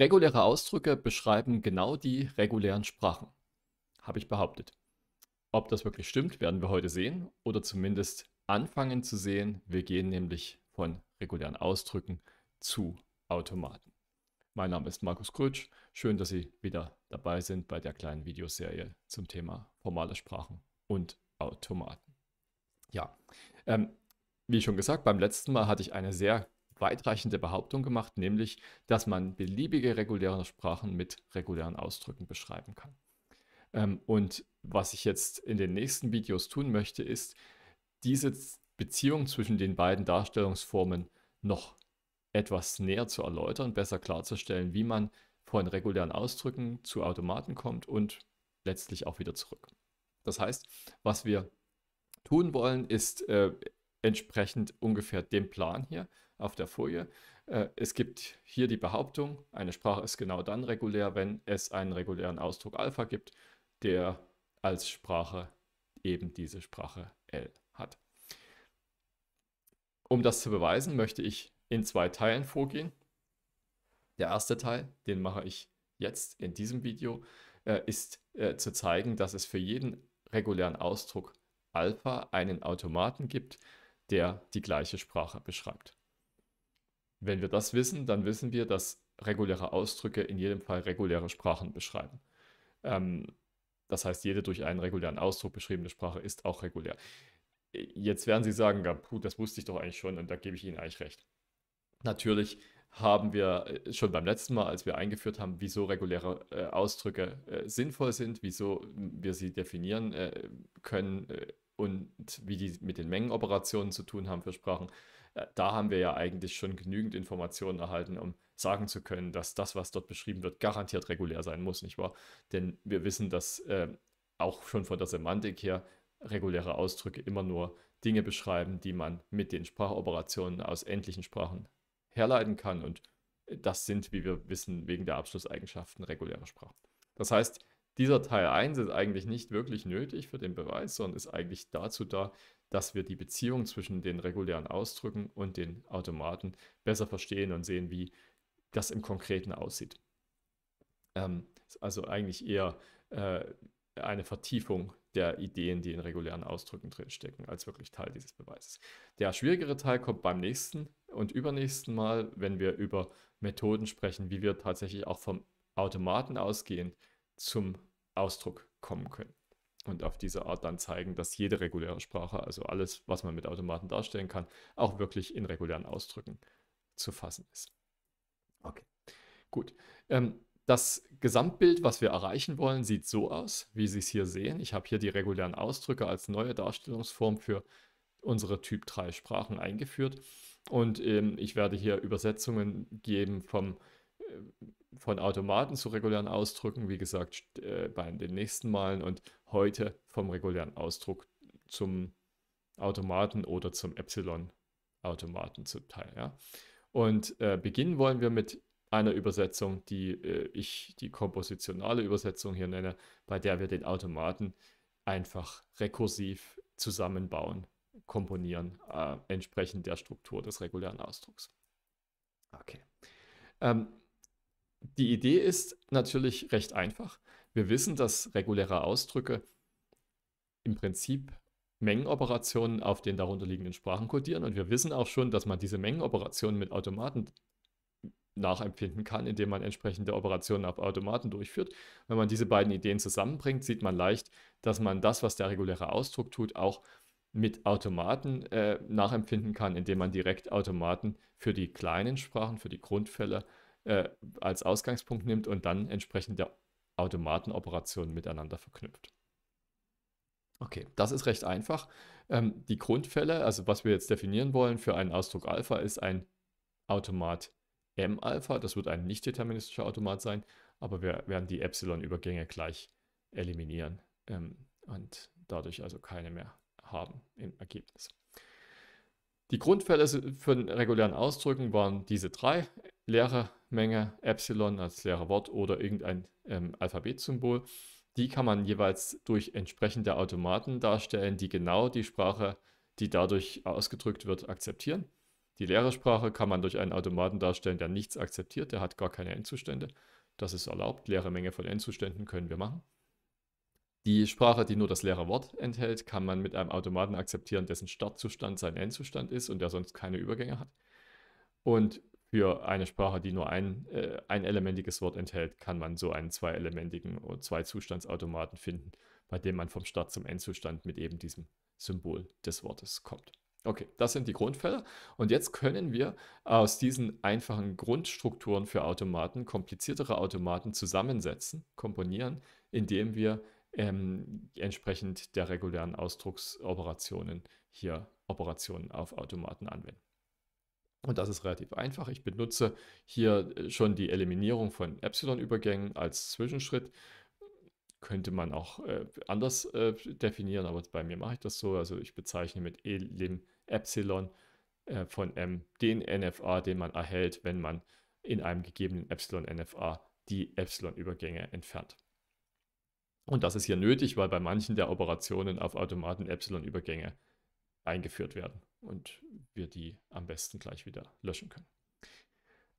Reguläre Ausdrücke beschreiben genau die regulären Sprachen, habe ich behauptet. Ob das wirklich stimmt, werden wir heute sehen oder zumindest anfangen zu sehen. Wir gehen nämlich von regulären Ausdrücken zu Automaten. Mein Name ist Markus Krötsch. Schön, dass Sie wieder dabei sind bei der kleinen Videoserie zum Thema formale Sprachen und Automaten. Ja, ähm, wie schon gesagt, beim letzten Mal hatte ich eine sehr weitreichende Behauptung gemacht, nämlich, dass man beliebige reguläre Sprachen mit regulären Ausdrücken beschreiben kann. Ähm, und was ich jetzt in den nächsten Videos tun möchte, ist, diese Beziehung zwischen den beiden Darstellungsformen noch etwas näher zu erläutern, besser klarzustellen, wie man von regulären Ausdrücken zu Automaten kommt und letztlich auch wieder zurück. Das heißt, was wir tun wollen, ist äh, entsprechend ungefähr dem Plan hier auf der Folie. Äh, es gibt hier die Behauptung, eine Sprache ist genau dann regulär, wenn es einen regulären Ausdruck Alpha gibt, der als Sprache eben diese Sprache L hat. Um das zu beweisen, möchte ich in zwei Teilen vorgehen. Der erste Teil, den mache ich jetzt in diesem Video, äh, ist äh, zu zeigen, dass es für jeden regulären Ausdruck Alpha einen Automaten gibt, der die gleiche Sprache beschreibt. Wenn wir das wissen, dann wissen wir, dass reguläre Ausdrücke in jedem Fall reguläre Sprachen beschreiben. Ähm, das heißt, jede durch einen regulären Ausdruck beschriebene Sprache ist auch regulär. Jetzt werden Sie sagen, ja, puh, das wusste ich doch eigentlich schon und da gebe ich Ihnen eigentlich recht. Natürlich haben wir äh, schon beim letzten Mal, als wir eingeführt haben, wieso reguläre äh, Ausdrücke äh, sinnvoll sind, wieso wir sie definieren äh, können äh, und wie die mit den Mengenoperationen zu tun haben für Sprachen, äh, da haben wir ja eigentlich schon genügend Informationen erhalten, um sagen zu können, dass das, was dort beschrieben wird, garantiert regulär sein muss, nicht wahr? Denn wir wissen, dass äh, auch schon von der Semantik her reguläre Ausdrücke immer nur Dinge beschreiben, die man mit den Sprachoperationen aus endlichen Sprachen herleiten kann. Und das sind, wie wir wissen, wegen der Abschlusseigenschaften reguläre Sprachen. Das heißt, dieser Teil 1 ist eigentlich nicht wirklich nötig für den Beweis, sondern ist eigentlich dazu da, dass wir die Beziehung zwischen den regulären Ausdrücken und den Automaten besser verstehen und sehen, wie das im Konkreten aussieht. Ähm, also eigentlich eher äh, eine Vertiefung der Ideen, die in regulären Ausdrücken drinstecken, als wirklich Teil dieses Beweises. Der schwierigere Teil kommt beim nächsten und übernächsten Mal, wenn wir über Methoden sprechen, wie wir tatsächlich auch vom Automaten ausgehend zum Ausdruck kommen können und auf diese Art dann zeigen, dass jede reguläre Sprache, also alles, was man mit Automaten darstellen kann, auch wirklich in regulären Ausdrücken zu fassen ist. Okay, gut. Ähm, das Gesamtbild, was wir erreichen wollen, sieht so aus, wie Sie es hier sehen. Ich habe hier die regulären Ausdrücke als neue Darstellungsform für unsere Typ 3 Sprachen eingeführt. Und ähm, ich werde hier Übersetzungen geben vom von Automaten zu regulären Ausdrücken, wie gesagt, äh, bei den nächsten Malen und heute vom regulären Ausdruck zum Automaten oder zum Epsilon-Automaten zum Teil. Ja? Und äh, beginnen wollen wir mit einer Übersetzung, die äh, ich die kompositionale Übersetzung hier nenne, bei der wir den Automaten einfach rekursiv zusammenbauen, komponieren, äh, entsprechend der Struktur des regulären Ausdrucks. Okay. Ähm, die Idee ist natürlich recht einfach. Wir wissen, dass reguläre Ausdrücke im Prinzip Mengenoperationen auf den darunterliegenden Sprachen kodieren. und wir wissen auch schon, dass man diese Mengenoperationen mit Automaten nachempfinden kann, indem man entsprechende Operationen auf Automaten durchführt. Wenn man diese beiden Ideen zusammenbringt, sieht man leicht, dass man das, was der reguläre Ausdruck tut, auch mit Automaten äh, nachempfinden kann, indem man direkt Automaten für die kleinen Sprachen, für die Grundfälle äh, als Ausgangspunkt nimmt und dann entsprechend der Automatenoperationen miteinander verknüpft. Okay, das ist recht einfach. Ähm, die Grundfälle, also was wir jetzt definieren wollen für einen Ausdruck Alpha, ist ein Automat M-Alpha. Das wird ein nicht-deterministischer Automat sein, aber wir werden die Epsilon-Übergänge gleich eliminieren ähm, und dadurch also keine mehr haben im Ergebnis. Die Grundfälle für den regulären Ausdrücken waren diese drei, leere Menge, Epsilon als leere Wort oder irgendein ähm, Alphabetsymbol. Die kann man jeweils durch entsprechende Automaten darstellen, die genau die Sprache, die dadurch ausgedrückt wird, akzeptieren. Die leere Sprache kann man durch einen Automaten darstellen, der nichts akzeptiert, der hat gar keine Endzustände. Das ist erlaubt. Leere Menge von Endzuständen können wir machen. Die Sprache, die nur das leere Wort enthält, kann man mit einem Automaten akzeptieren, dessen Startzustand sein Endzustand ist und der sonst keine Übergänge hat. Und für eine Sprache, die nur ein, äh, ein elementiges Wort enthält, kann man so einen zweielementigen oder Zweizustandsautomaten finden, bei dem man vom Start zum Endzustand mit eben diesem Symbol des Wortes kommt. Okay, das sind die Grundfälle. Und jetzt können wir aus diesen einfachen Grundstrukturen für Automaten kompliziertere Automaten zusammensetzen, komponieren, indem wir ähm, entsprechend der regulären Ausdrucksoperationen hier Operationen auf Automaten anwenden. Und das ist relativ einfach. Ich benutze hier äh, schon die Eliminierung von Epsilon-Übergängen als Zwischenschritt. Könnte man auch äh, anders äh, definieren, aber bei mir mache ich das so. Also ich bezeichne mit Elim Epsilon äh, von M den NFA, den man erhält, wenn man in einem gegebenen Epsilon-NFA die Epsilon-Übergänge entfernt. Und das ist hier nötig, weil bei manchen der Operationen auf Automaten Epsilon-Übergänge eingeführt werden und wir die am besten gleich wieder löschen können.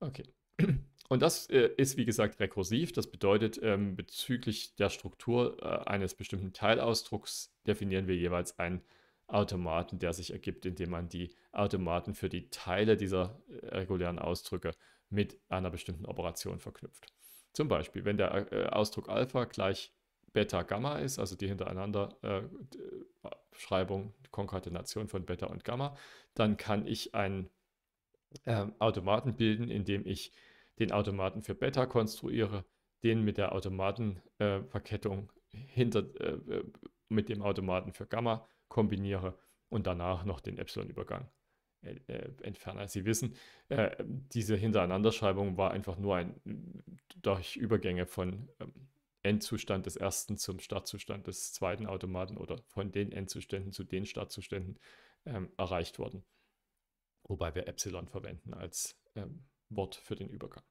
Okay. Und das äh, ist, wie gesagt, rekursiv. Das bedeutet, ähm, bezüglich der Struktur äh, eines bestimmten Teilausdrucks definieren wir jeweils einen Automaten, der sich ergibt, indem man die Automaten für die Teile dieser äh, regulären Ausdrücke mit einer bestimmten Operation verknüpft. Zum Beispiel, wenn der äh, Ausdruck Alpha gleich Beta Gamma ist, also die hintereinander äh, Schreibung, Konkatenation von Beta und Gamma, dann kann ich einen äh, Automaten bilden, indem ich den Automaten für Beta konstruiere, den mit der Automatenverkettung äh, hinter äh, äh, mit dem Automaten für Gamma kombiniere und danach noch den Epsilon-Übergang äh, entferne. Sie wissen, diese Hintereinanderschreibung war einfach nur ein durch Übergänge von ähm, Endzustand des ersten zum Startzustand des zweiten Automaten oder von den Endzuständen zu den Startzuständen ähm, erreicht worden. Wobei wir Epsilon verwenden als ähm, Wort für den Übergang.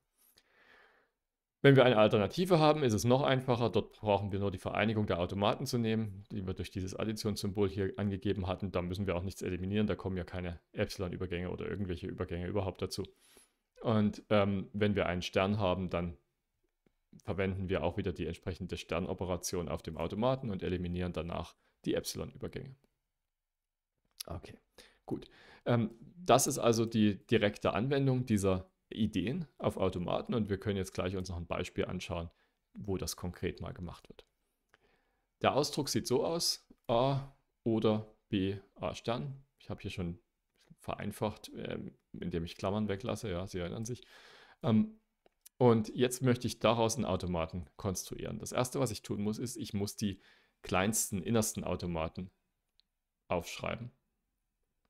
Wenn wir eine Alternative haben, ist es noch einfacher. Dort brauchen wir nur die Vereinigung der Automaten zu nehmen, die wir durch dieses Additionssymbol hier angegeben hatten. Da müssen wir auch nichts eliminieren, da kommen ja keine Epsilon-Übergänge oder irgendwelche Übergänge überhaupt dazu. Und ähm, wenn wir einen Stern haben, dann verwenden wir auch wieder die entsprechende Sternoperation auf dem Automaten und eliminieren danach die Epsilon-Übergänge. Okay, gut. Ähm, das ist also die direkte Anwendung dieser Ideen auf Automaten und wir können jetzt gleich uns noch ein Beispiel anschauen, wo das konkret mal gemacht wird. Der Ausdruck sieht so aus, A oder B A Stern. Ich habe hier schon vereinfacht, ähm, indem ich Klammern weglasse, ja, Sie erinnern sich. Ähm, und jetzt möchte ich daraus einen Automaten konstruieren. Das erste, was ich tun muss, ist, ich muss die kleinsten, innersten Automaten aufschreiben.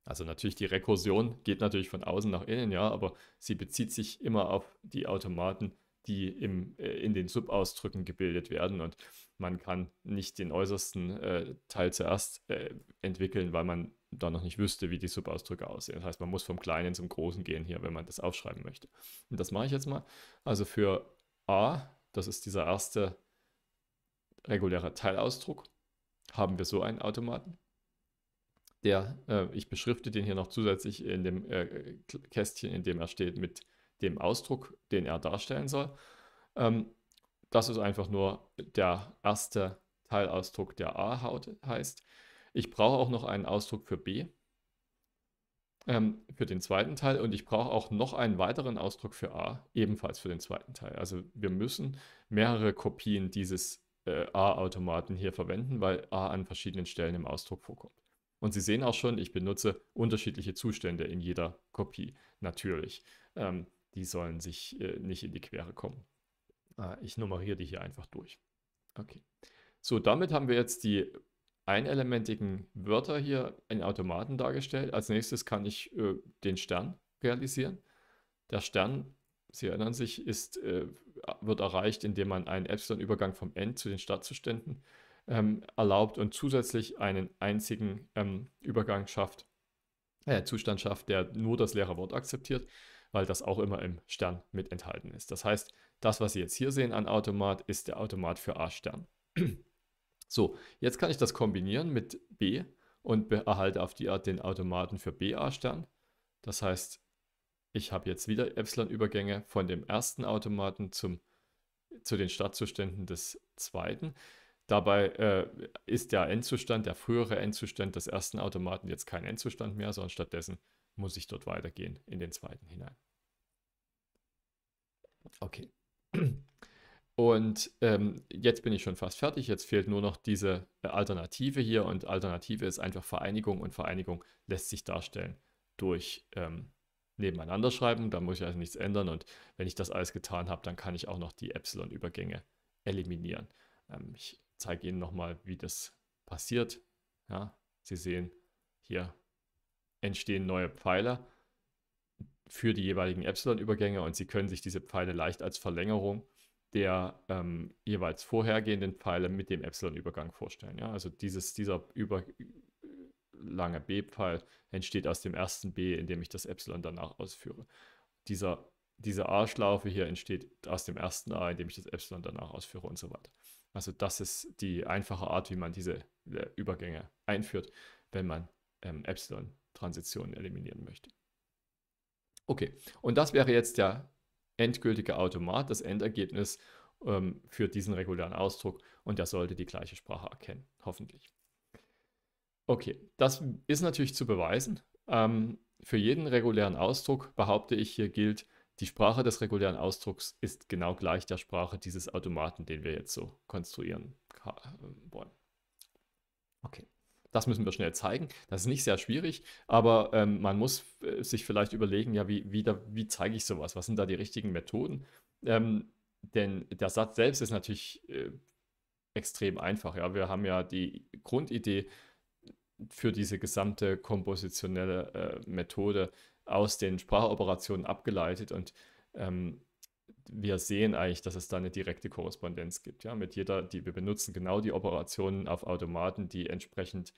Also natürlich die Rekursion geht natürlich von außen nach innen, ja, aber sie bezieht sich immer auf die Automaten, die im, äh, in den Subausdrücken gebildet werden. Und man kann nicht den äußersten äh, Teil zuerst äh, entwickeln, weil man da noch nicht wüsste, wie die Subausdrücke aussehen. Das heißt, man muss vom Kleinen zum Großen gehen hier, wenn man das aufschreiben möchte. Und das mache ich jetzt mal. Also für a, das ist dieser erste reguläre Teilausdruck, haben wir so einen Automaten. Der, äh, ich beschrifte den hier noch zusätzlich in dem äh, Kästchen, in dem er steht, mit dem Ausdruck, den er darstellen soll. Ähm, das ist einfach nur der erste Teilausdruck, der A heißt. Ich brauche auch noch einen Ausdruck für b, ähm, für den zweiten Teil. Und ich brauche auch noch einen weiteren Ausdruck für a, ebenfalls für den zweiten Teil. Also wir müssen mehrere Kopien dieses äh, a-Automaten hier verwenden, weil a an verschiedenen Stellen im Ausdruck vorkommt. Und Sie sehen auch schon, ich benutze unterschiedliche Zustände in jeder Kopie, natürlich. Ähm, die sollen sich äh, nicht in die Quere kommen. Ah, ich nummeriere die hier einfach durch. Okay. So, damit haben wir jetzt die einelementigen Wörter hier in Automaten dargestellt. Als nächstes kann ich äh, den Stern realisieren. Der Stern, Sie erinnern sich, ist, äh, wird erreicht, indem man einen Epsilon-Übergang vom End zu den Startzuständen ähm, erlaubt und zusätzlich einen einzigen ähm, Übergang schafft, äh, Zustand schafft, der nur das leere Wort akzeptiert, weil das auch immer im Stern mit enthalten ist. Das heißt, das, was Sie jetzt hier sehen an Automat, ist der Automat für A-Stern. So, jetzt kann ich das kombinieren mit B und erhalte auf die Art den Automaten für BA-Stern. Das heißt, ich habe jetzt wieder Epsilon-Übergänge von dem ersten Automaten zum, zu den Startzuständen des zweiten. Dabei äh, ist der Endzustand, der frühere Endzustand des ersten Automaten jetzt kein Endzustand mehr, sondern stattdessen muss ich dort weitergehen in den zweiten hinein. Okay. Und ähm, jetzt bin ich schon fast fertig. Jetzt fehlt nur noch diese äh, Alternative hier. Und Alternative ist einfach Vereinigung. Und Vereinigung lässt sich darstellen durch ähm, nebeneinander schreiben. Da muss ich also nichts ändern. Und wenn ich das alles getan habe, dann kann ich auch noch die Epsilon-Übergänge eliminieren. Ähm, ich zeige Ihnen nochmal, wie das passiert. Ja, Sie sehen, hier entstehen neue Pfeiler für die jeweiligen Epsilon-Übergänge und Sie können sich diese Pfeile leicht als Verlängerung der ähm, jeweils vorhergehenden Pfeile mit dem Epsilon-Übergang vorstellen. Ja? Also dieses, dieser über, lange B-Pfeil entsteht aus dem ersten B, in dem ich das Epsilon danach ausführe. Dieser, diese A-Schlaufe hier entsteht aus dem ersten A, in dem ich das Epsilon danach ausführe und so weiter. Also das ist die einfache Art, wie man diese äh, Übergänge einführt, wenn man ähm, Epsilon-Transitionen eliminieren möchte. Okay, und das wäre jetzt der endgültige Automat das Endergebnis ähm, für diesen regulären Ausdruck und der sollte die gleiche Sprache erkennen, hoffentlich. Okay, das ist natürlich zu beweisen. Ähm, für jeden regulären Ausdruck behaupte ich, hier gilt, die Sprache des regulären Ausdrucks ist genau gleich der Sprache dieses Automaten, den wir jetzt so konstruieren wollen. Okay. Das müssen wir schnell zeigen. Das ist nicht sehr schwierig, aber ähm, man muss äh, sich vielleicht überlegen, ja, wie, wie, da, wie zeige ich sowas? Was sind da die richtigen Methoden? Ähm, denn der Satz selbst ist natürlich äh, extrem einfach. Ja? Wir haben ja die Grundidee für diese gesamte kompositionelle äh, Methode aus den Sprachoperationen abgeleitet und ähm, wir sehen eigentlich, dass es da eine direkte Korrespondenz gibt. Ja, mit jeder, die wir benutzen, genau die Operationen auf Automaten, die entsprechend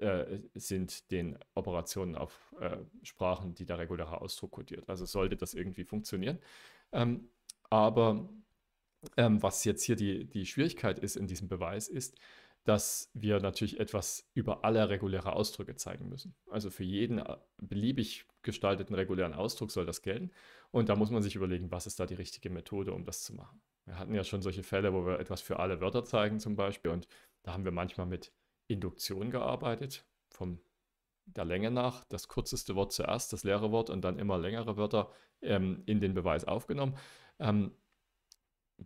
äh, sind den Operationen auf äh, Sprachen, die der reguläre Ausdruck kodiert. Also sollte das irgendwie funktionieren. Ähm, aber ähm, was jetzt hier die, die Schwierigkeit ist in diesem Beweis, ist, dass wir natürlich etwas über alle reguläre Ausdrücke zeigen müssen. Also für jeden äh, beliebig gestalteten regulären Ausdruck soll das gelten. Und da muss man sich überlegen, was ist da die richtige Methode, um das zu machen. Wir hatten ja schon solche Fälle, wo wir etwas für alle Wörter zeigen zum Beispiel. Und da haben wir manchmal mit Induktion gearbeitet, vom der Länge nach das kürzeste Wort zuerst, das leere Wort und dann immer längere Wörter ähm, in den Beweis aufgenommen. Ähm,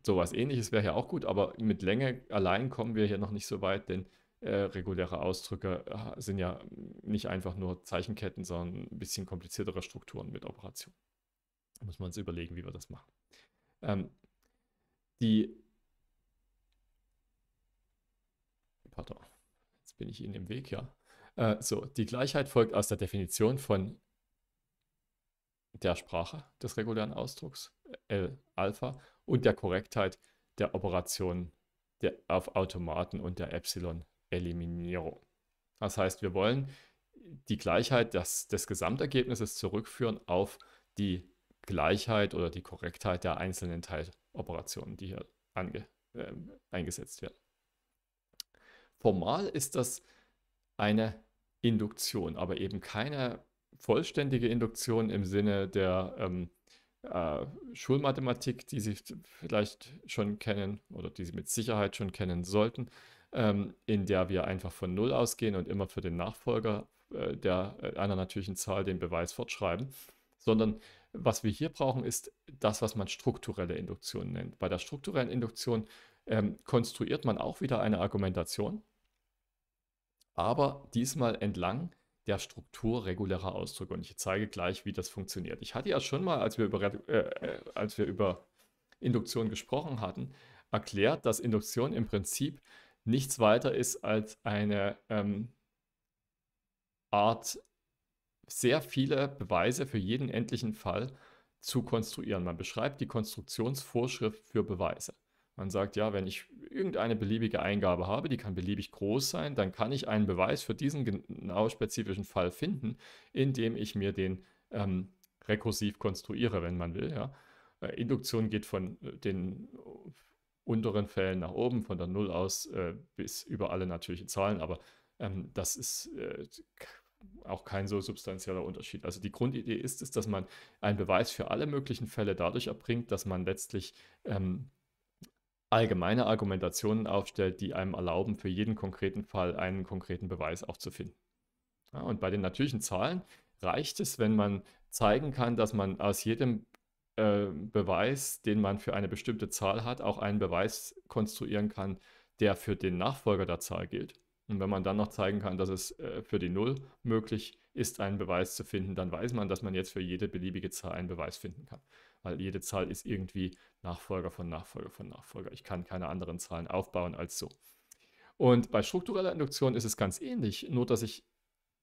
sowas ähnliches wäre ja auch gut, aber mit Länge allein kommen wir hier noch nicht so weit, denn äh, reguläre Ausdrücke äh, sind ja nicht einfach nur Zeichenketten, sondern ein bisschen kompliziertere Strukturen mit Operationen. Da muss man uns überlegen, wie wir das machen. Ähm, die Pardon, jetzt bin ich Ihnen im Weg, ja. Äh, so, die Gleichheit folgt aus der Definition von der Sprache des regulären Ausdrucks, äh, L-Alpha, und der Korrektheit der Operationen der, auf Automaten und der Epsilon Eliminierung. Das heißt, wir wollen die Gleichheit des, des Gesamtergebnisses zurückführen auf die Gleichheit oder die Korrektheit der einzelnen Teiloperationen, die hier ange, äh, eingesetzt werden. Formal ist das eine Induktion, aber eben keine vollständige Induktion im Sinne der ähm, äh, Schulmathematik, die Sie vielleicht schon kennen oder die Sie mit Sicherheit schon kennen sollten, ähm, in der wir einfach von Null ausgehen und immer für den Nachfolger äh, der äh, einer natürlichen Zahl den Beweis fortschreiben, sondern was wir hier brauchen, ist das, was man strukturelle Induktion nennt. Bei der strukturellen Induktion ähm, konstruiert man auch wieder eine Argumentation, aber diesmal entlang der Struktur regulärer Ausdrücke. Und ich zeige gleich, wie das funktioniert. Ich hatte ja schon mal, als wir über, äh, äh, als wir über Induktion gesprochen hatten, erklärt, dass Induktion im Prinzip nichts weiter ist als eine ähm, Art, sehr viele Beweise für jeden endlichen Fall zu konstruieren. Man beschreibt die Konstruktionsvorschrift für Beweise. Man sagt, ja, wenn ich irgendeine beliebige Eingabe habe, die kann beliebig groß sein, dann kann ich einen Beweis für diesen genau spezifischen Fall finden, indem ich mir den ähm, rekursiv konstruiere, wenn man will. Ja. Äh, Induktion geht von äh, den unteren Fällen nach oben, von der Null aus äh, bis über alle natürlichen Zahlen, aber ähm, das ist äh, auch kein so substanzieller Unterschied. Also die Grundidee ist es, dass man einen Beweis für alle möglichen Fälle dadurch erbringt, dass man letztlich ähm, allgemeine Argumentationen aufstellt, die einem erlauben, für jeden konkreten Fall einen konkreten Beweis auch zu finden. Ja, und bei den natürlichen Zahlen reicht es, wenn man zeigen kann, dass man aus jedem äh, Beweis, den man für eine bestimmte Zahl hat, auch einen Beweis konstruieren kann, der für den Nachfolger der Zahl gilt. Und wenn man dann noch zeigen kann, dass es äh, für die Null möglich ist, einen Beweis zu finden, dann weiß man, dass man jetzt für jede beliebige Zahl einen Beweis finden kann. Weil jede Zahl ist irgendwie Nachfolger von Nachfolger von Nachfolger. Ich kann keine anderen Zahlen aufbauen als so. Und bei struktureller Induktion ist es ganz ähnlich, nur dass ich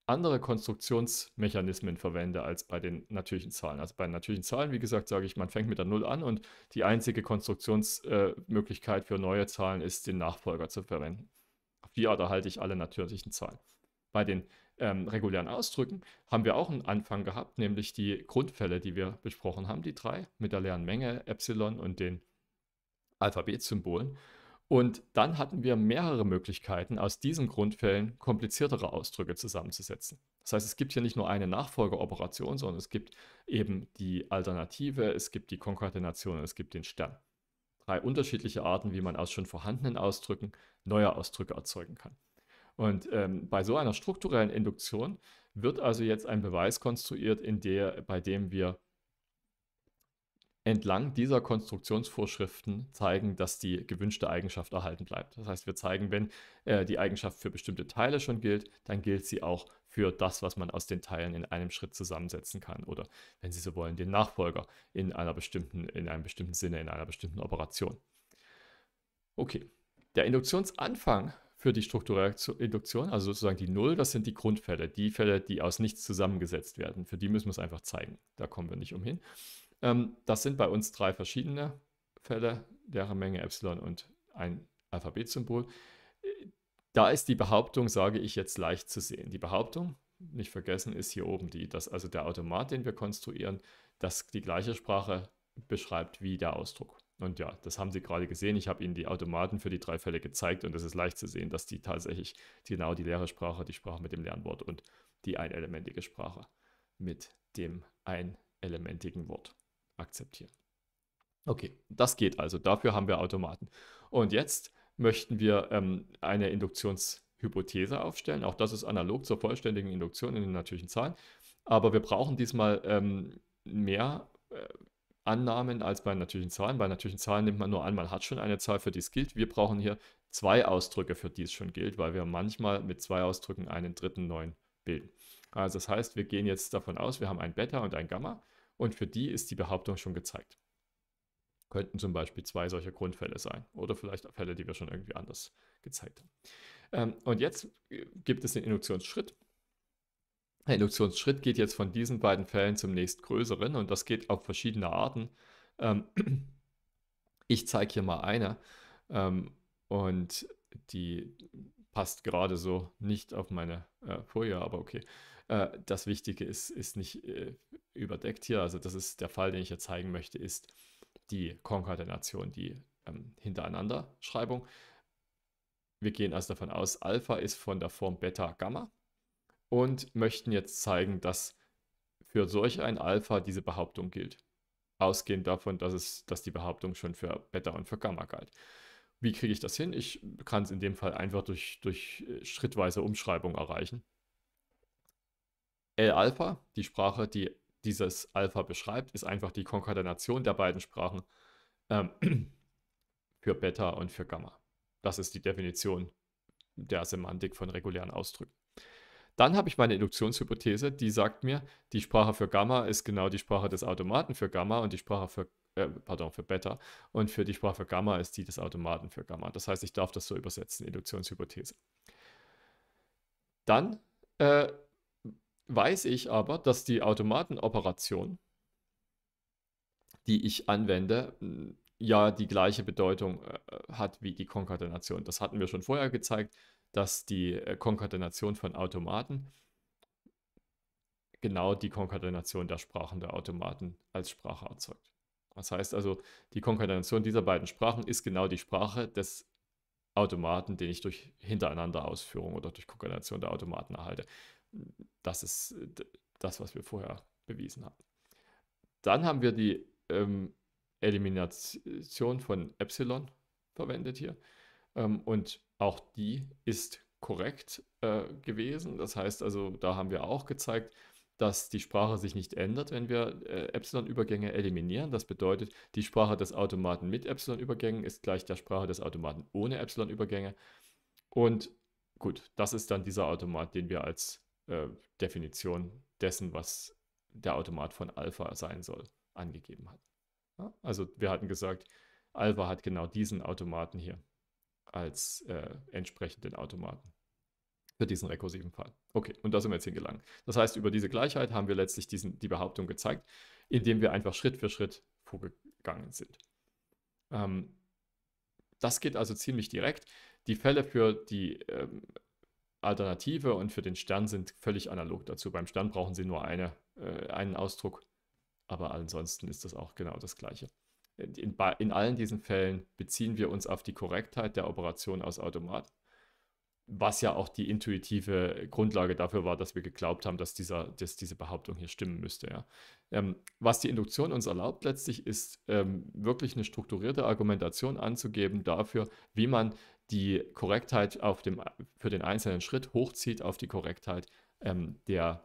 andere Konstruktionsmechanismen verwende als bei den natürlichen Zahlen. Also bei den natürlichen Zahlen, wie gesagt, sage ich, man fängt mit der Null an und die einzige Konstruktionsmöglichkeit äh, für neue Zahlen ist, den Nachfolger zu verwenden. Auf die Art erhalte ich alle natürlichen Zahlen. Bei den ähm, regulären Ausdrücken haben wir auch einen Anfang gehabt, nämlich die Grundfälle, die wir besprochen haben, die drei, mit der leeren Menge, Epsilon und den Alphabetsymbolen. Und dann hatten wir mehrere Möglichkeiten, aus diesen Grundfällen kompliziertere Ausdrücke zusammenzusetzen. Das heißt, es gibt hier nicht nur eine Nachfolgeoperation, sondern es gibt eben die Alternative, es gibt die Konkatenation, es gibt den Stern. Drei unterschiedliche Arten, wie man aus schon vorhandenen Ausdrücken neue Ausdrücke erzeugen kann. Und ähm, bei so einer strukturellen Induktion wird also jetzt ein Beweis konstruiert, der, bei dem wir entlang dieser Konstruktionsvorschriften zeigen, dass die gewünschte Eigenschaft erhalten bleibt. Das heißt, wir zeigen, wenn äh, die Eigenschaft für bestimmte Teile schon gilt, dann gilt sie auch für das, was man aus den Teilen in einem Schritt zusammensetzen kann oder, wenn Sie so wollen, den Nachfolger in einer bestimmten, in einem bestimmten Sinne, in einer bestimmten Operation. Okay, der Induktionsanfang für die strukturelle Induktion, also sozusagen die Null, das sind die Grundfälle, die Fälle, die aus nichts zusammengesetzt werden. Für die müssen wir es einfach zeigen. Da kommen wir nicht umhin. Ähm, das sind bei uns drei verschiedene Fälle, deren Menge Epsilon und ein Alphabetsymbol. Äh, da ist die Behauptung, sage ich jetzt, leicht zu sehen. Die Behauptung, nicht vergessen, ist hier oben die, dass also der Automat, den wir konstruieren, dass die gleiche Sprache beschreibt wie der Ausdruck. Und ja, das haben Sie gerade gesehen. Ich habe Ihnen die Automaten für die drei Fälle gezeigt und es ist leicht zu sehen, dass die tatsächlich genau die leere Sprache, die Sprache mit dem Lernwort und die einelementige Sprache mit dem einelementigen Wort akzeptieren. Okay, das geht also. Dafür haben wir Automaten. Und jetzt möchten wir ähm, eine Induktionshypothese aufstellen. Auch das ist analog zur vollständigen Induktion in den natürlichen Zahlen. Aber wir brauchen diesmal ähm, mehr äh, Annahmen als bei natürlichen Zahlen. Bei natürlichen Zahlen nimmt man nur an, man hat schon eine Zahl, für die es gilt. Wir brauchen hier zwei Ausdrücke, für die es schon gilt, weil wir manchmal mit zwei Ausdrücken einen dritten neuen bilden. Also das heißt, wir gehen jetzt davon aus, wir haben ein Beta und ein Gamma und für die ist die Behauptung schon gezeigt. Könnten zum Beispiel zwei solcher Grundfälle sein oder vielleicht auch Fälle, die wir schon irgendwie anders gezeigt haben. Ähm, und jetzt äh, gibt es den Induktionsschritt. Der Induktionsschritt geht jetzt von diesen beiden Fällen zum größeren und das geht auf verschiedene Arten. Ähm, ich zeige hier mal eine ähm, und die passt gerade so nicht auf meine äh, Folie, aber okay. Äh, das Wichtige ist, ist nicht äh, überdeckt hier. Also das ist der Fall, den ich hier zeigen möchte, ist die Konkordination, die ähm, Hintereinander-Schreibung. Wir gehen also davon aus, Alpha ist von der Form Beta Gamma und möchten jetzt zeigen, dass für solch ein Alpha diese Behauptung gilt. Ausgehend davon, dass, es, dass die Behauptung schon für Beta und für Gamma galt. Wie kriege ich das hin? Ich kann es in dem Fall einfach durch, durch äh, schrittweise Umschreibung erreichen. L-Alpha, die Sprache, die dieses Alpha beschreibt, ist einfach die Konkatenation der beiden Sprachen ähm, für Beta und für Gamma. Das ist die Definition der Semantik von regulären Ausdrücken. Dann habe ich meine Induktionshypothese, die sagt mir, die Sprache für Gamma ist genau die Sprache des Automaten für Gamma und die Sprache für, äh, pardon, für Beta und für die Sprache für Gamma ist die des Automaten für Gamma. Das heißt, ich darf das so übersetzen, Induktionshypothese. Dann äh, weiß ich aber, dass die Automatenoperation, die ich anwende, mm, ja die gleiche Bedeutung äh, hat wie die Konkatenation. Das hatten wir schon vorher gezeigt, dass die äh, Konkatenation von Automaten genau die Konkatenation der Sprachen der Automaten als Sprache erzeugt. Das heißt also, die Konkatenation dieser beiden Sprachen ist genau die Sprache des Automaten, den ich durch Hintereinander Ausführung oder durch Konkatenation der Automaten erhalte. Das ist das, was wir vorher bewiesen haben. Dann haben wir die ähm, Elimination von Epsilon verwendet hier. Ähm, und auch die ist korrekt äh, gewesen. Das heißt also, da haben wir auch gezeigt, dass die Sprache sich nicht ändert, wenn wir äh, Epsilon-Übergänge eliminieren. Das bedeutet, die Sprache des Automaten mit Epsilon-Übergängen ist gleich der Sprache des Automaten ohne Epsilon-Übergänge. Und gut, das ist dann dieser Automat, den wir als äh, Definition dessen, was der Automat von Alpha sein soll, angegeben hat. Ja? Also wir hatten gesagt, Alpha hat genau diesen Automaten hier als äh, entsprechenden Automaten für diesen rekursiven Fall. Okay, und da sind wir jetzt hingelangt. Das heißt, über diese Gleichheit haben wir letztlich diesen, die Behauptung gezeigt, indem wir einfach Schritt für Schritt vorgegangen sind. Ähm, das geht also ziemlich direkt. Die Fälle für die ähm, Alternative und für den Stern sind völlig analog dazu. Beim Stern brauchen sie nur eine, äh, einen Ausdruck, aber ansonsten ist das auch genau das Gleiche. In, in, allen diesen Fällen beziehen wir uns auf die Korrektheit der Operation aus Automaten, was ja auch die intuitive Grundlage dafür war, dass wir geglaubt haben, dass, dieser, dass diese Behauptung hier stimmen müsste. Ja. Ähm, was die Induktion uns erlaubt letztlich, ist ähm, wirklich eine strukturierte Argumentation anzugeben dafür, wie man die Korrektheit auf dem, für den einzelnen Schritt hochzieht auf die Korrektheit ähm, der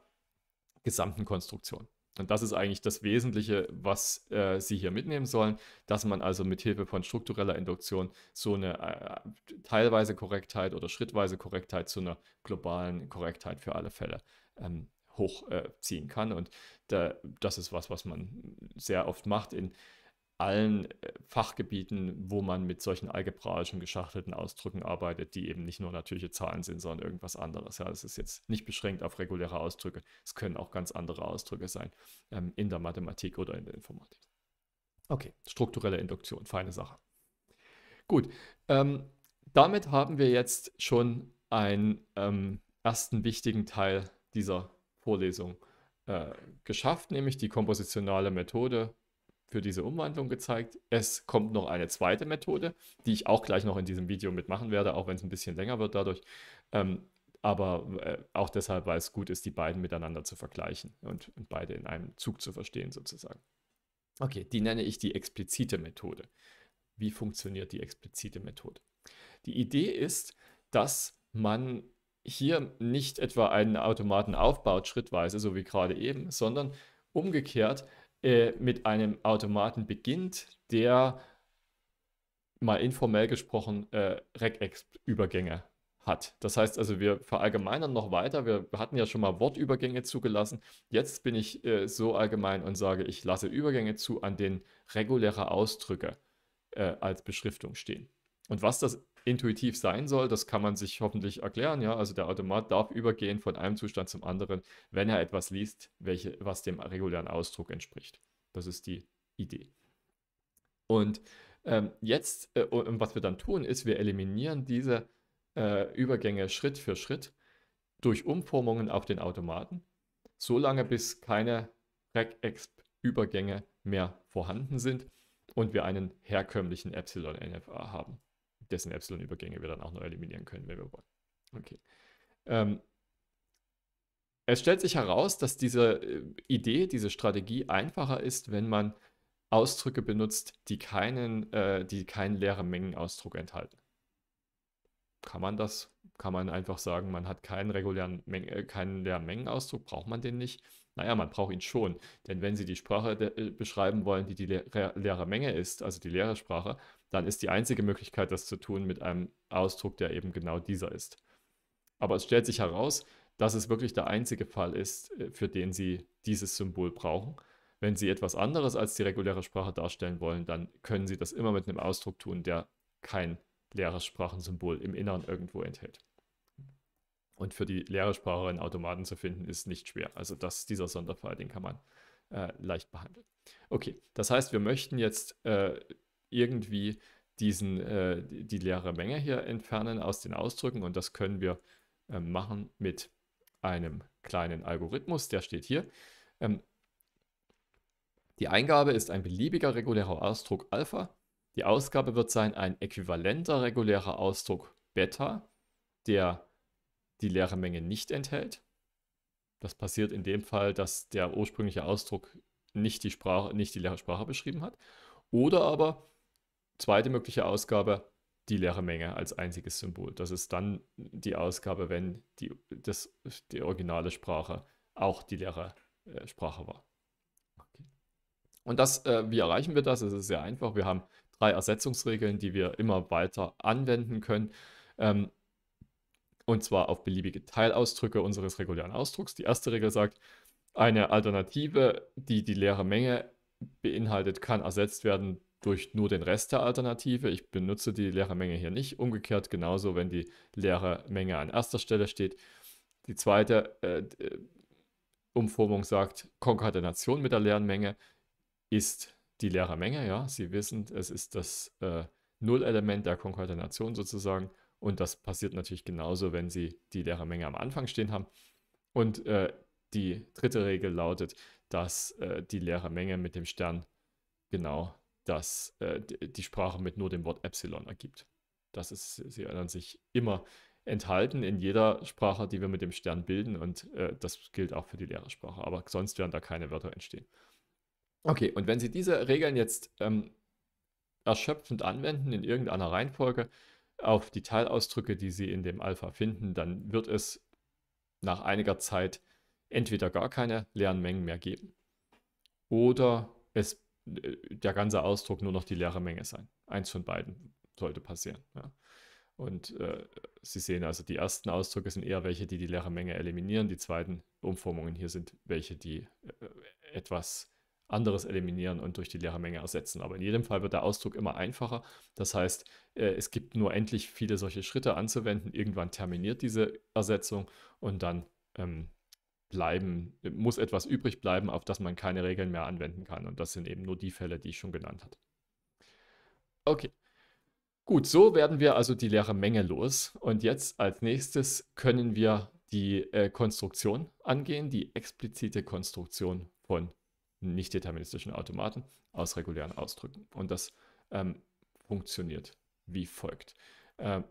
gesamten Konstruktion. Und das ist eigentlich das Wesentliche, was äh, Sie hier mitnehmen sollen, dass man also mit Hilfe von struktureller Induktion so eine äh, teilweise Korrektheit oder schrittweise Korrektheit zu einer globalen Korrektheit für alle Fälle ähm, hochziehen äh, kann. Und da, das ist was, was man sehr oft macht in allen äh, Fachgebieten, wo man mit solchen algebraischen geschachtelten Ausdrücken arbeitet, die eben nicht nur natürliche Zahlen sind, sondern irgendwas anderes. Ja, es ist jetzt nicht beschränkt auf reguläre Ausdrücke. Es können auch ganz andere Ausdrücke sein ähm, in der Mathematik oder in der Informatik. Okay, strukturelle Induktion, feine Sache. Gut, ähm, damit haben wir jetzt schon einen ähm, ersten wichtigen Teil dieser Vorlesung äh, geschafft, nämlich die kompositionale Methode für diese Umwandlung gezeigt. Es kommt noch eine zweite Methode, die ich auch gleich noch in diesem Video mitmachen werde, auch wenn es ein bisschen länger wird dadurch. Ähm, aber äh, auch deshalb, weil es gut ist, die beiden miteinander zu vergleichen und, und beide in einem Zug zu verstehen sozusagen. Okay, die nenne ich die explizite Methode. Wie funktioniert die explizite Methode? Die Idee ist, dass man hier nicht etwa einen Automaten aufbaut, schrittweise, so wie gerade eben, sondern umgekehrt äh, mit einem Automaten beginnt, der mal informell gesprochen äh, Regex-Übergänge hat. Das heißt also, wir verallgemeinern noch weiter. Wir hatten ja schon mal Wortübergänge zugelassen. Jetzt bin ich äh, so allgemein und sage, ich lasse Übergänge zu, an denen reguläre Ausdrücke äh, als Beschriftung stehen. Und was das intuitiv sein soll, das kann man sich hoffentlich erklären. Ja? Also der Automat darf übergehen von einem Zustand zum anderen, wenn er etwas liest, welche, was dem regulären Ausdruck entspricht. Das ist die Idee. Und ähm, jetzt, äh, was wir dann tun, ist, wir eliminieren diese äh, Übergänge Schritt für Schritt durch Umformungen auf den Automaten, solange bis keine Rec-Exp-Übergänge mehr vorhanden sind und wir einen herkömmlichen Epsilon-NFA haben dessen Epsilon-Übergänge wir dann auch noch eliminieren können, wenn wir wollen. Okay. Ähm, es stellt sich heraus, dass diese äh, Idee, diese Strategie einfacher ist, wenn man Ausdrücke benutzt, die keinen, äh, die keinen leeren Mengenausdruck enthalten. Kann man das? Kann man einfach sagen, man hat keinen regulären Menge, äh, keinen leeren Mengenausdruck, braucht man den nicht? Naja, man braucht ihn schon, denn wenn Sie die Sprache äh, beschreiben wollen, die die le leere Menge ist, also die leere Sprache, dann ist die einzige Möglichkeit, das zu tun, mit einem Ausdruck, der eben genau dieser ist. Aber es stellt sich heraus, dass es wirklich der einzige Fall ist, äh, für den Sie dieses Symbol brauchen. Wenn Sie etwas anderes als die reguläre Sprache darstellen wollen, dann können Sie das immer mit einem Ausdruck tun, der kein leeres Sprachensymbol im Inneren irgendwo enthält. Und für die leere Sprache einen Automaten zu finden, ist nicht schwer. Also das, dieser Sonderfall, den kann man äh, leicht behandeln. Okay, das heißt, wir möchten jetzt äh, irgendwie diesen, äh, die leere Menge hier entfernen aus den Ausdrücken und das können wir äh, machen mit einem kleinen Algorithmus, der steht hier. Ähm, die Eingabe ist ein beliebiger regulärer Ausdruck Alpha. Die Ausgabe wird sein ein äquivalenter regulärer Ausdruck Beta, der die leere Menge nicht enthält. Das passiert in dem Fall, dass der ursprüngliche Ausdruck nicht die, Sprache, nicht die leere Sprache beschrieben hat. Oder aber Zweite mögliche Ausgabe, die leere Menge als einziges Symbol. Das ist dann die Ausgabe, wenn die, das, die originale Sprache auch die leere äh, Sprache war. Okay. Und das, äh, wie erreichen wir das? Es ist sehr einfach. Wir haben drei Ersetzungsregeln, die wir immer weiter anwenden können. Ähm, und zwar auf beliebige Teilausdrücke unseres regulären Ausdrucks. Die erste Regel sagt, eine Alternative, die die leere Menge beinhaltet, kann ersetzt werden durch nur den Rest der Alternative. Ich benutze die leere Menge hier nicht. Umgekehrt genauso, wenn die leere Menge an erster Stelle steht. Die zweite äh, äh Umformung sagt, Konkatenation mit der leeren Menge ist die leere Menge. Ja, Sie wissen, es ist das äh, Nullelement der Konkatenation sozusagen. Und das passiert natürlich genauso, wenn Sie die leere Menge am Anfang stehen haben. Und äh, die dritte Regel lautet, dass äh, die leere Menge mit dem Stern genau dass äh, die Sprache mit nur dem Wort Epsilon ergibt. Das ist, sie an sich immer enthalten in jeder Sprache, die wir mit dem Stern bilden und äh, das gilt auch für die leere Sprache. Aber sonst werden da keine Wörter entstehen. Okay, und wenn Sie diese Regeln jetzt ähm, erschöpfend anwenden in irgendeiner Reihenfolge auf die Teilausdrücke, die Sie in dem Alpha finden, dann wird es nach einiger Zeit entweder gar keine leeren Mengen mehr geben oder es äh, der ganze Ausdruck nur noch die leere Menge sein. Eins von beiden sollte passieren. Ja. Und äh, Sie sehen also, die ersten Ausdrücke sind eher welche, die die leere Menge eliminieren. Die zweiten Umformungen hier sind welche, die äh, etwas anderes eliminieren und durch die leere Menge ersetzen. Aber in jedem Fall wird der Ausdruck immer einfacher. Das heißt, äh, es gibt nur endlich viele solche Schritte anzuwenden. Irgendwann terminiert diese Ersetzung und dann ähm, bleiben, muss etwas übrig bleiben, auf das man keine Regeln mehr anwenden kann. Und das sind eben nur die Fälle, die ich schon genannt habe. Okay. Gut, so werden wir also die leere Menge los. Und jetzt als nächstes können wir die äh, Konstruktion angehen, die explizite Konstruktion von nicht-deterministischen Automaten aus regulären Ausdrücken. Und das ähm, funktioniert wie folgt. Ähm,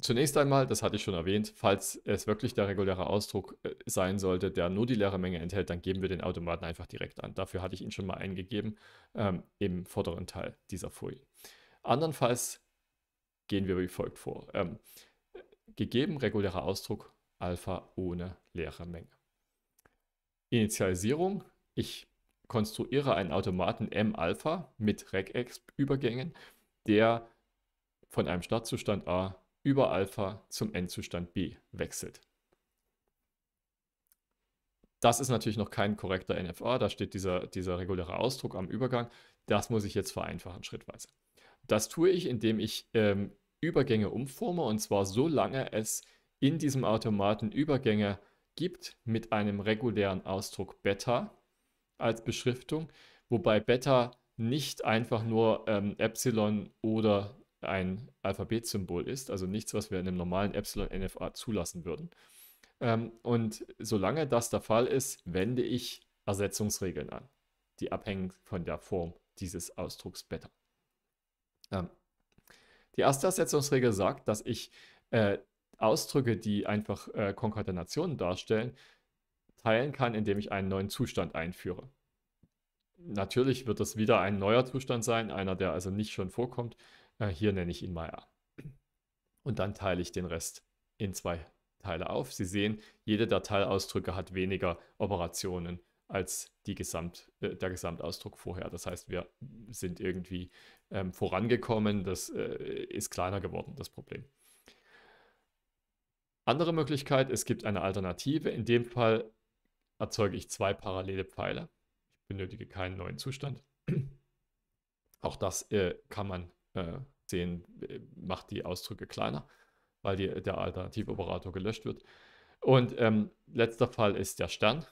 Zunächst einmal, das hatte ich schon erwähnt, falls es wirklich der reguläre Ausdruck äh, sein sollte, der nur die leere Menge enthält, dann geben wir den Automaten einfach direkt an. Dafür hatte ich ihn schon mal eingegeben ähm, im vorderen Teil dieser Folie. Andernfalls gehen wir wie folgt vor. Ähm, gegeben regulärer Ausdruck Alpha ohne leere Menge. Initialisierung. Ich konstruiere einen Automaten M-Alpha mit Regex-Übergängen, der von einem Startzustand A über Alpha zum Endzustand B wechselt. Das ist natürlich noch kein korrekter NFA, da steht dieser, dieser reguläre Ausdruck am Übergang. Das muss ich jetzt vereinfachen, schrittweise. Das tue ich, indem ich ähm, Übergänge umforme und zwar solange es in diesem Automaten Übergänge gibt mit einem regulären Ausdruck Beta als Beschriftung, wobei Beta nicht einfach nur ähm, Epsilon oder ein Alphabetsymbol ist, also nichts, was wir in einem normalen Epsilon-NFA zulassen würden. Ähm, und solange das der Fall ist, wende ich Ersetzungsregeln an, die abhängen von der Form dieses Ausdrucks Beta. Ähm, die erste Ersetzungsregel sagt, dass ich äh, Ausdrücke, die einfach äh, Konkatenationen darstellen, teilen kann, indem ich einen neuen Zustand einführe. Natürlich wird das wieder ein neuer Zustand sein, einer, der also nicht schon vorkommt, äh, hier nenne ich ihn mal A. Und dann teile ich den Rest in zwei Teile auf. Sie sehen, jede Dateiausdrücke hat weniger Operationen als Gesamt, äh, der Gesamtausdruck vorher. Das heißt, wir sind irgendwie ähm, vorangekommen. Das äh, ist kleiner geworden, das Problem. Andere Möglichkeit, es gibt eine Alternative. In dem Fall erzeuge ich zwei parallele Pfeile. Ich benötige keinen neuen Zustand. Auch das äh, kann man äh, 10 äh, macht die Ausdrücke kleiner, weil die, der Alternativoperator gelöscht wird. Und ähm, letzter Fall ist der Stern.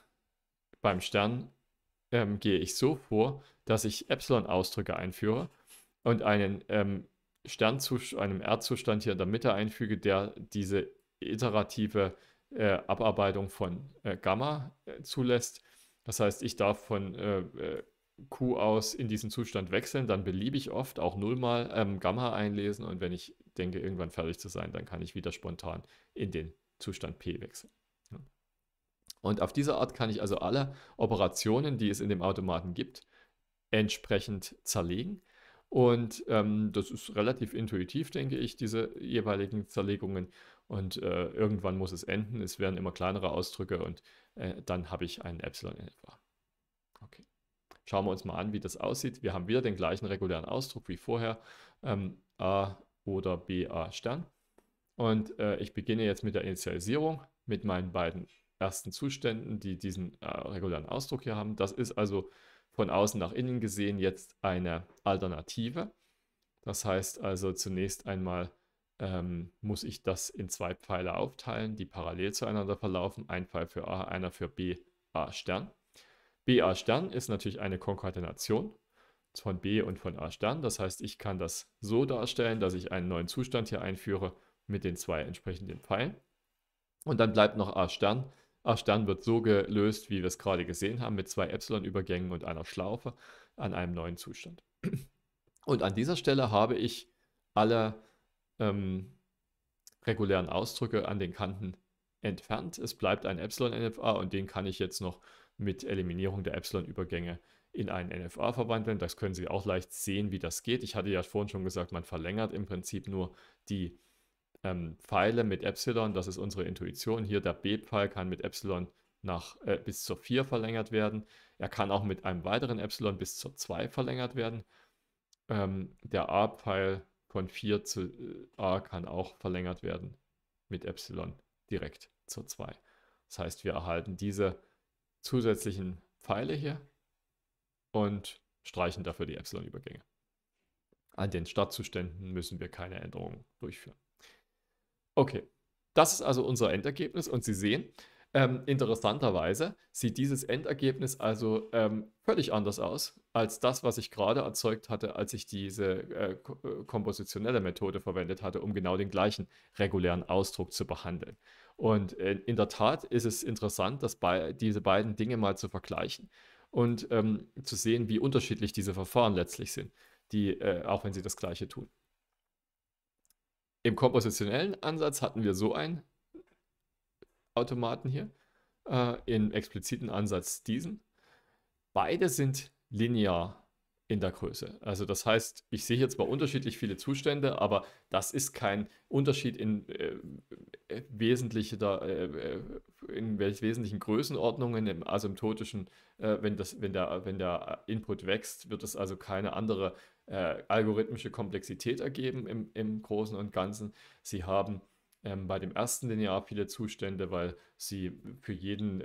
Beim Stern ähm, gehe ich so vor, dass ich Epsilon-Ausdrücke einführe und einen ähm, Sternzustand, einem R-Zustand hier in der Mitte einfüge, der diese iterative äh, Abarbeitung von äh, Gamma äh, zulässt. Das heißt, ich darf von äh, äh, Q aus in diesen Zustand wechseln, dann beliebig oft auch nullmal ähm, Gamma einlesen und wenn ich denke, irgendwann fertig zu sein, dann kann ich wieder spontan in den Zustand P wechseln. Und auf diese Art kann ich also alle Operationen, die es in dem Automaten gibt, entsprechend zerlegen. Und ähm, das ist relativ intuitiv, denke ich, diese jeweiligen Zerlegungen. Und äh, irgendwann muss es enden. Es werden immer kleinere Ausdrücke und äh, dann habe ich einen Epsilon in etwa. Okay. Schauen wir uns mal an, wie das aussieht. Wir haben wieder den gleichen regulären Ausdruck wie vorher, ähm, a oder ba Stern. Und äh, ich beginne jetzt mit der Initialisierung mit meinen beiden ersten Zuständen, die diesen äh, regulären Ausdruck hier haben. Das ist also von außen nach innen gesehen jetzt eine Alternative. Das heißt also zunächst einmal ähm, muss ich das in zwei Pfeile aufteilen, die parallel zueinander verlaufen. Ein Pfeil für A, einer für B, A Stern. BA Stern ist natürlich eine Konkatenation von B und von A Stern. Das heißt, ich kann das so darstellen, dass ich einen neuen Zustand hier einführe mit den zwei entsprechenden Pfeilen. Und dann bleibt noch A Stern. A Stern wird so gelöst, wie wir es gerade gesehen haben, mit zwei Epsilon-Übergängen und einer Schlaufe an einem neuen Zustand. Und an dieser Stelle habe ich alle ähm, regulären Ausdrücke an den Kanten entfernt. Es bleibt ein Epsilon-NFA und den kann ich jetzt noch mit Eliminierung der Epsilon-Übergänge in einen NFA verwandeln. Das können Sie auch leicht sehen, wie das geht. Ich hatte ja vorhin schon gesagt, man verlängert im Prinzip nur die ähm, Pfeile mit Epsilon. Das ist unsere Intuition. Hier der B-Pfeil kann mit Epsilon nach, äh, bis zur 4 verlängert werden. Er kann auch mit einem weiteren Epsilon bis zur 2 verlängert werden. Ähm, der A-Pfeil von 4 zu äh, A kann auch verlängert werden mit Epsilon direkt zur 2. Das heißt, wir erhalten diese zusätzlichen Pfeile hier und streichen dafür die Epsilon-Übergänge. An den Startzuständen müssen wir keine Änderungen durchführen. Okay, das ist also unser Endergebnis und Sie sehen, ähm, interessanterweise sieht dieses Endergebnis also ähm, völlig anders aus als das, was ich gerade erzeugt hatte, als ich diese äh, äh kompositionelle Methode verwendet hatte, um genau den gleichen regulären Ausdruck zu behandeln. Und äh, in der Tat ist es interessant, dass bei, diese beiden Dinge mal zu vergleichen und ähm, zu sehen, wie unterschiedlich diese Verfahren letztlich sind, die, äh, auch wenn sie das Gleiche tun. Im kompositionellen Ansatz hatten wir so einen Automaten hier, äh, im expliziten Ansatz diesen. Beide sind linear in der Größe. Also das heißt, ich sehe jetzt zwar unterschiedlich viele Zustände, aber das ist kein Unterschied in, äh, äh wesentliche da, äh, äh in wesentlichen Größenordnungen im asymptotischen, äh, wenn, das, wenn, der, wenn der Input wächst, wird es also keine andere äh, algorithmische Komplexität ergeben im, im Großen und Ganzen. Sie haben ähm, bei dem ersten Linear viele Zustände, weil sie für jeden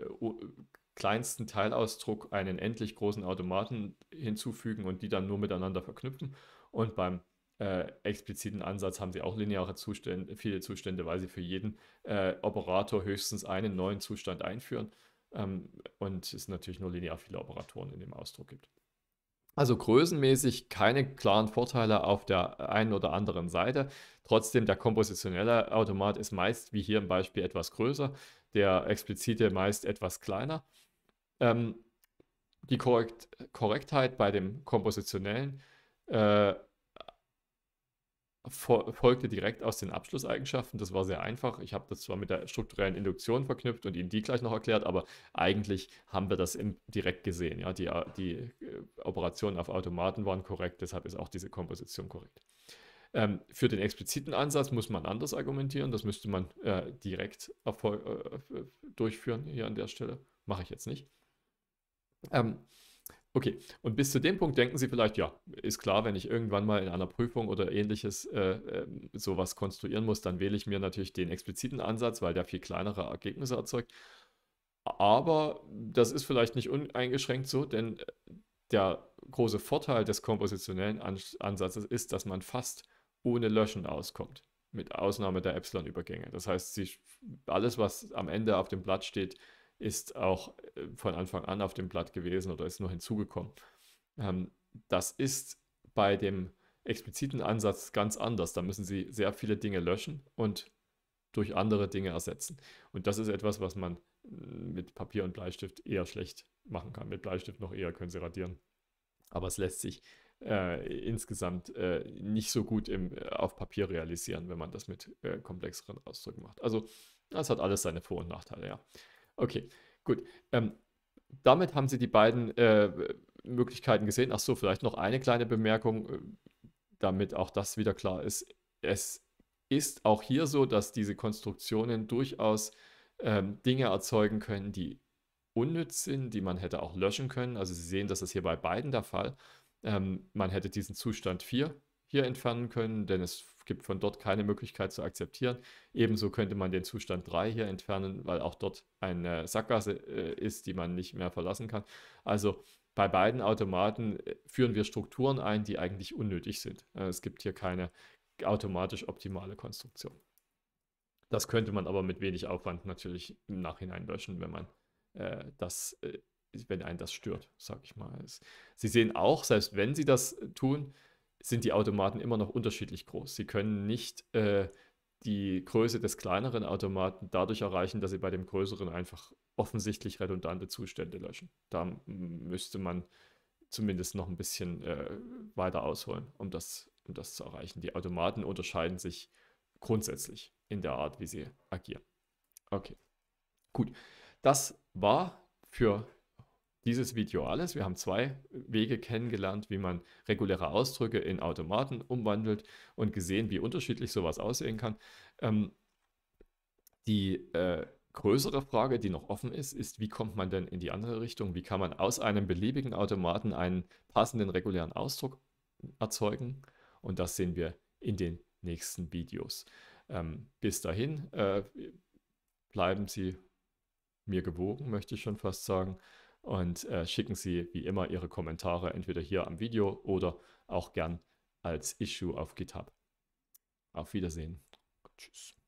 kleinsten Teilausdruck einen endlich großen Automaten hinzufügen und die dann nur miteinander verknüpfen. Und beim äh, expliziten Ansatz haben sie auch lineare Zustände, viele Zustände, weil sie für jeden äh, Operator höchstens einen neuen Zustand einführen ähm, und es natürlich nur linear viele Operatoren in dem Ausdruck gibt. Also größenmäßig keine klaren Vorteile auf der einen oder anderen Seite. Trotzdem, der kompositionelle Automat ist meist, wie hier im Beispiel, etwas größer, der explizite meist etwas kleiner ähm, die Korrekt Korrektheit bei dem kompositionellen äh, folgte direkt aus den Abschlusseigenschaften. Das war sehr einfach. Ich habe das zwar mit der strukturellen Induktion verknüpft und Ihnen die gleich noch erklärt, aber eigentlich haben wir das im, direkt gesehen. Ja? Die, die äh, Operationen auf Automaten waren korrekt, deshalb ist auch diese Komposition korrekt. Ähm, für den expliziten Ansatz muss man anders argumentieren. Das müsste man äh, direkt äh, durchführen hier an der Stelle. Mache ich jetzt nicht. Ähm, okay, und bis zu dem Punkt denken Sie vielleicht, ja, ist klar, wenn ich irgendwann mal in einer Prüfung oder ähnliches äh, ähm, sowas konstruieren muss, dann wähle ich mir natürlich den expliziten Ansatz, weil der viel kleinere Ergebnisse erzeugt. Aber das ist vielleicht nicht uneingeschränkt so, denn äh, der große Vorteil des kompositionellen Ansatzes ist, dass man fast ohne Löschen auskommt, mit Ausnahme der Epsilon-Übergänge. Das heißt, sie, alles, was am Ende auf dem Blatt steht, ist auch äh, von Anfang an auf dem Blatt gewesen oder ist nur hinzugekommen. Ähm, das ist bei dem expliziten Ansatz ganz anders. Da müssen Sie sehr viele Dinge löschen und durch andere Dinge ersetzen. Und das ist etwas, was man äh, mit Papier und Bleistift eher schlecht machen kann. Mit Bleistift noch eher können Sie radieren. Aber es lässt sich äh, insgesamt äh, nicht so gut im, äh, auf Papier realisieren, wenn man das mit komplexeren Ausdrücken macht. Also, das hat alles seine Vor- und Nachteile, ja. Okay, gut. Ähm, damit haben Sie die beiden äh, Möglichkeiten gesehen. Ach so, vielleicht noch eine kleine Bemerkung, äh, damit auch das wieder klar ist. Es ist auch hier so, dass diese Konstruktionen durchaus ähm, Dinge erzeugen können, die unnütz sind, die man hätte auch löschen können. Also Sie sehen, das ist hier bei beiden der Fall. Ähm, man hätte diesen Zustand 4 hier entfernen können, denn es gibt von dort keine Möglichkeit zu akzeptieren. Ebenso könnte man den Zustand 3 hier entfernen, weil auch dort eine Sackgasse äh, ist, die man nicht mehr verlassen kann. Also bei beiden Automaten äh, führen wir Strukturen ein, die eigentlich unnötig sind. Äh, es gibt hier keine automatisch optimale Konstruktion. Das könnte man aber mit wenig Aufwand natürlich im Nachhinein löschen, wenn man äh, das, äh, wenn einen das stört, sage ich mal. Sie sehen auch, selbst wenn Sie das tun, sind die Automaten immer noch unterschiedlich groß. Sie können nicht äh, die Größe des kleineren Automaten dadurch erreichen, dass sie bei dem größeren einfach offensichtlich redundante Zustände löschen. Da müsste man zumindest noch ein bisschen äh, weiter ausholen, um das, um das zu erreichen. Die Automaten unterscheiden sich grundsätzlich in der Art, wie sie agieren. Okay, gut. Das war für dieses Video alles. Wir haben zwei Wege kennengelernt, wie man reguläre Ausdrücke in Automaten umwandelt und gesehen, wie unterschiedlich sowas aussehen kann. Ähm, die äh, größere Frage, die noch offen ist, ist, wie kommt man denn in die andere Richtung? Wie kann man aus einem beliebigen Automaten einen passenden regulären Ausdruck erzeugen? Und das sehen wir in den nächsten Videos. Ähm, bis dahin äh, bleiben Sie mir gewogen, möchte ich schon fast sagen und äh, schicken Sie wie immer Ihre Kommentare entweder hier am Video oder auch gern als Issue auf GitHub. Auf Wiedersehen. Tschüss.